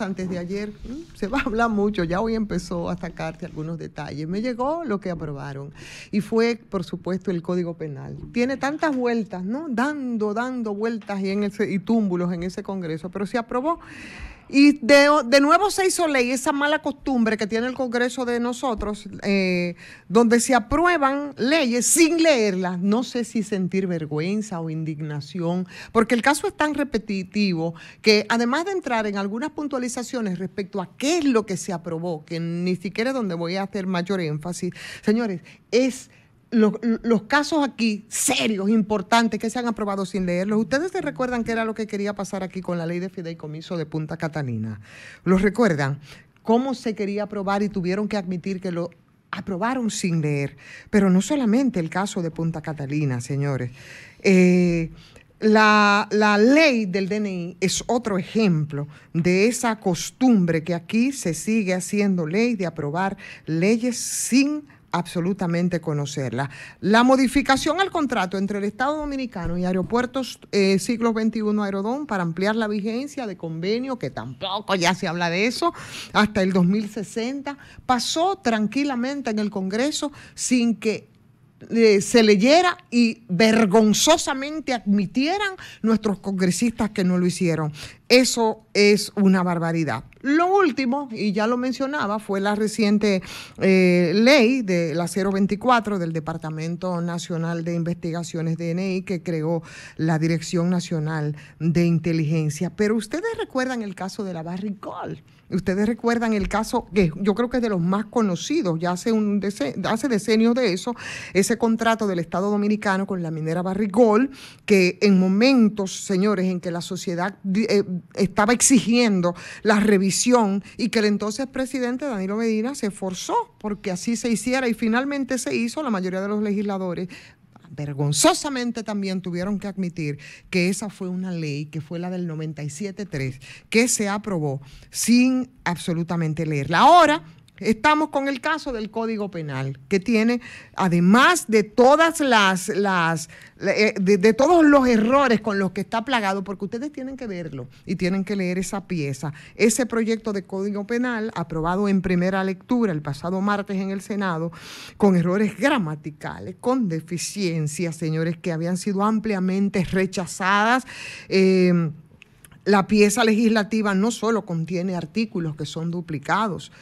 antes de ayer. Mm, se va a hablar mucho, ya hoy empezó a sacarte algunos detalles. Me llegó lo que aprobaron y fue, por supuesto, el Código Penal. Tiene tantas vueltas, ¿no? Dando, dando vueltas y, en ese, y túmbulos en ese Congreso, pero se aprobó. Y de, de, nuevo se hizo ley esa mala costumbre que tiene el Congreso de nosotros, eh, donde se aprueban leyes sin leerlas. No sé si sentir vergüenza o indignación, porque el caso es tan repetitivo que además de entrar en algunas puntualizaciones respecto a qué es lo que se aprobó, que ni siquiera es donde voy a hacer mayor énfasis, señores, es los, casos aquí serios, importantes, que se han aprobado sin leerlos. Ustedes se recuerdan qué era lo que quería pasar aquí con la ley de fideicomiso de Punta Catalina. ¿Los recuerdan? Cómo se quería aprobar y tuvieron que admitir que lo aprobaron sin leer. Pero no solamente el caso de Punta Catalina, señores. Eh, la, la, ley del DNI es otro ejemplo de esa costumbre que aquí se sigue haciendo ley de aprobar leyes sin absolutamente conocerla. La modificación al contrato entre el Estado Dominicano y Aeropuertos eh, Siglo XXI Aerodón para ampliar la vigencia de convenio, que tampoco ya se habla de eso, hasta el 2060, pasó tranquilamente en el Congreso sin que eh, se leyera y vergonzosamente admitieran nuestros congresistas que no lo hicieron. Eso es una barbaridad. Lo último, y ya lo mencionaba, fue la reciente eh, ley de la 024 del Departamento Nacional de Investigaciones DNI que creó la Dirección Nacional de Inteligencia. Pero ustedes recuerdan el caso de la Barrigol. Ustedes recuerdan el caso que yo creo que es de los más conocidos, ya hace, un hace decenios de eso, ese contrato del Estado Dominicano con la minera Barrigol, que en momentos, señores, en que la sociedad eh, estaba exigiendo la revisión y que el entonces presidente Danilo Medina se forzó porque así se hiciera y finalmente se hizo, la mayoría de los legisladores vergonzosamente también tuvieron que admitir que esa fue una ley, que fue la del 97.3, que se aprobó sin absolutamente leerla. Ahora Estamos con el caso del Código Penal, que tiene, además de todas las, las eh, de, todos los errores con los que está plagado, porque ustedes tienen que verlo y tienen que leer esa pieza. Ese proyecto de Código Penal, aprobado en primera lectura el pasado martes en el Senado, con errores gramaticales, con deficiencias, señores, que habían sido ampliamente rechazadas. Em, la pieza legislativa no solo contiene artículos que son duplicados,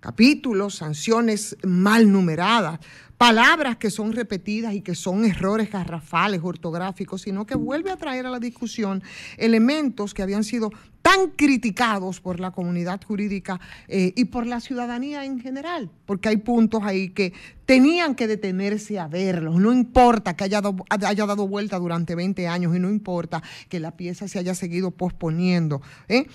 capítulos, sanciones mal numeradas, palabras que son repetidas y que son errores garrafales, ortográficos, sino que vuelve a traer a la discusión elementos que habían sido tan criticados por la comunidad jurídica eh, y por la ciudadanía en general, porque hay puntos ahí que tenían que detenerse a verlos, no importa que haya, haya dado vuelta durante 20 años y no importa que la pieza se haya seguido posponiendo. ¿eh?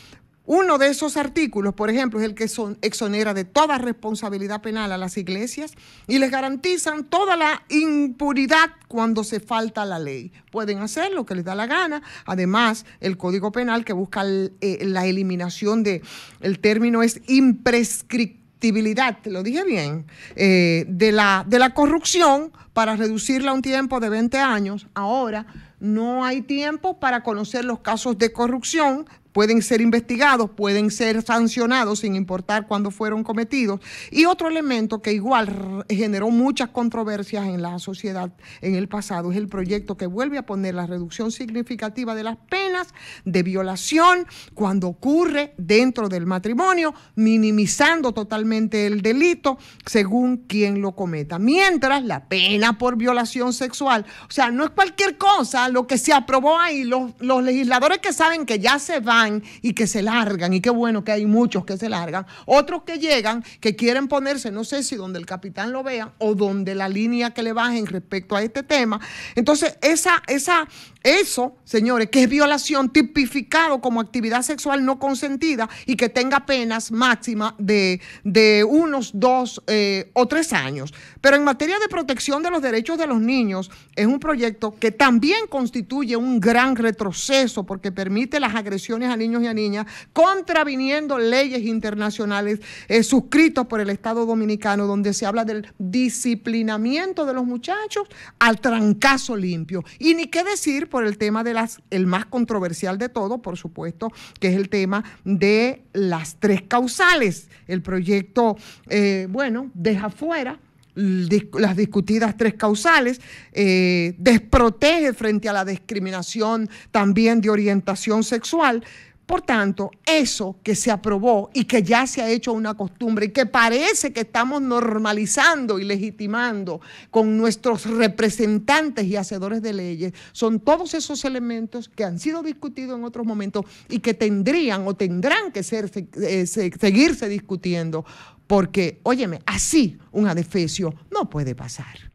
Uno de esos artículos, por ejemplo, es el que exonera de toda responsabilidad penal a las iglesias y les garantizan toda la impunidad cuando se falta la ley. Pueden hacer lo que les da la gana. Además, el Código Penal que busca eh, la eliminación de, el término es imprescriptibilidad, te lo dije bien, eh, de, la, de la corrupción para reducirla a un tiempo de 20 años. Ahora no hay tiempo para conocer los casos de corrupción pueden ser investigados, pueden ser sancionados sin importar cuándo fueron cometidos. Y otro elemento que igual generó muchas controversias en la sociedad en el pasado es el proyecto que vuelve a poner la reducción significativa de las penas de violación cuando ocurre dentro del matrimonio, minimizando totalmente el delito según quien lo cometa. Mientras la pena por violación sexual, o sea, no es cualquier cosa lo que se aprobó ahí, los, los legisladores que saben que ya se van y que se largan, y qué bueno que hay muchos que se largan. Otros que llegan, que quieren ponerse, no sé si donde el capitán lo vea o donde la línea que le bajen respecto a este tema. Entonces, esa, esa, eso, señores, que es violación tipificado como actividad sexual no consentida y que tenga penas máximas de, unos dos eh, o tres años. Pero en materia de protección de los derechos de los niños, es un proyecto que también constituye un gran retroceso porque permite las agresiones niños y a niñas, contraviniendo leyes internacionales eh, suscritos suscritas por el Estado Dominicano, donde se habla del disciplinamiento de los muchachos al trancazo limpio. Y ni qué decir por el tema de las, el más controversial de todo, por supuesto, que es el tema de las tres causales. El proyecto, eh, bueno, deja fuera las discutidas tres causales, eh, desprotege frente a la discriminación también de orientación sexual, por tanto, eso que se aprobó y que ya se ha hecho una costumbre y que parece que estamos normalizando y legitimando con nuestros representantes y hacedores de leyes, son todos esos elementos que han sido discutidos en otros momentos y que tendrían o tendrán que eh, seguirse discutiendo, porque, óyeme, así un adefesio no puede pasar.